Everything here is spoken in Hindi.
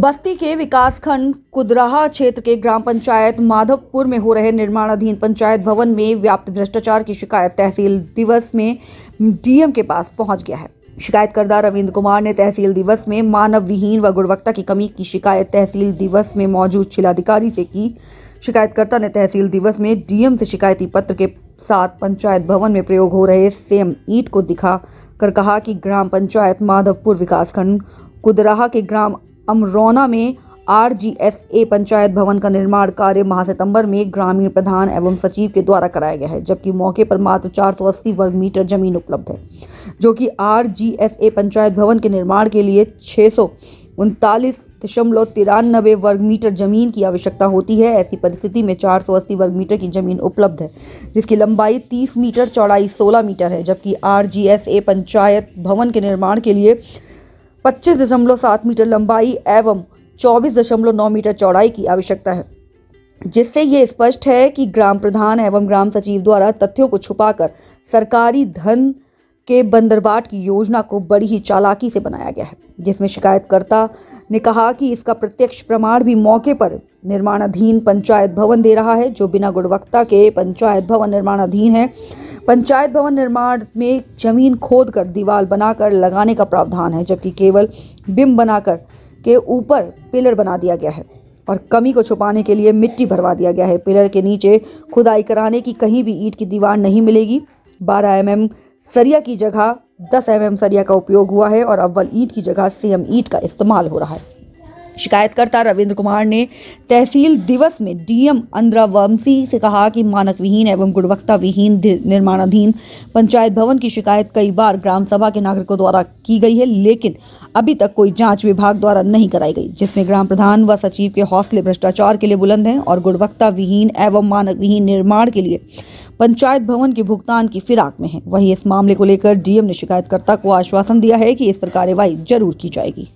बस्ती के विकासखंड कुदराहा क्षेत्र के ग्राम पंचायत माधवपुर में हो रहे निर्माणाधीन पंचायत भवन में व्याप्त भ्रष्टाचार की शिकायत तहसील दिवस में डीएम के पास पहुंच गया है शिकायतकर्ता रविंद्र कुमार ने तहसील दिवस में मानव विहीन व गुणवत्ता की कमी की शिकायत तहसील दिवस में मौजूद जिलाधिकारी से की शिकायतकर्ता ने तहसील दिवस में डीएम से शिकायती पत्र के साथ पंचायत भवन में प्रयोग हो रहे सेम ईट को दिखा कर कहा कि ग्राम पंचायत माधवपुर विकासखंड कुदराहा के ग्राम अमरौना में R G S A panchayat भवन का निर्माण कार्य माह सितंबर में ग्रामीण प्रधान एवं सचिव के द्वारा कराया गया है जबकि मौके पर मात्र 480 वर्ग मीटर जमीन उपलब्ध है जो कि R G S A panchayat भवन के निर्माण के लिए छः सौ उनतालीस दशमलव तिरानबे वर्ग मीटर जमीन की आवश्यकता होती है ऐसी परिस्थिति में 480 वर्ग मीटर की जमीन उपलब्ध है जिसकी लंबाई 30 मीटर चौड़ाई 16 मीटर है जबकि R G S A panchayat भवन के निर्माण के लिए पच्चीस दशमलव सात मीटर लंबाई एवं चौबीस दशमलव नौ मीटर चौड़ाई की आवश्यकता है जिससे ये स्पष्ट है कि ग्राम प्रधान एवं ग्राम सचिव द्वारा तथ्यों को छुपाकर सरकारी धन के बंदरबाट की योजना को बड़ी ही चालाकी से बनाया गया है जिसमें शिकायतकर्ता ने कहा कि इसका प्रत्यक्ष प्रमाण भी मौके पर निर्माणाधीन पंचायत भवन दे रहा है जो बिना गुणवत्ता के पंचायत भवन निर्माणाधीन है पंचायत भवन निर्माण में जमीन खोद कर दीवार बनाकर लगाने का प्रावधान है जबकि केवल बिम बनाकर के ऊपर पिलर बना दिया गया है और कमी को छुपाने के लिए मिट्टी भरवा दिया गया है पिलर के नीचे खुदाई कराने की कहीं भी ईट की दीवार नहीं मिलेगी 12 एम mm सरिया की जगह 10 एम mm सरिया का उपयोग हुआ है और अव्वल ईट की जगह सेम ईट का इस्तेमाल हो रहा है शिकायतकर्ता रविंद्र कुमार ने तहसील दिवस में डीएम अंद्रावंशी से कहा कि मानक विहीन एवं गुणवत्ता विहीन निर्माणाधीन पंचायत भवन की शिकायत कई बार ग्राम सभा के नागरिकों द्वारा की गई है लेकिन अभी तक कोई जांच विभाग द्वारा नहीं कराई गई जिसमें ग्राम प्रधान व सचिव के हौसले भ्रष्टाचार के लिए बुलंद हैं और गुणवत्ता विहीन एवं मानक विहीन निर्माण के लिए पंचायत भवन के भुगतान की फिराक में है वहीं इस मामले को लेकर डीएम ने शिकायतकर्ता को आश्वासन दिया है कि इस पर कार्यवाही जरूर की जाएगी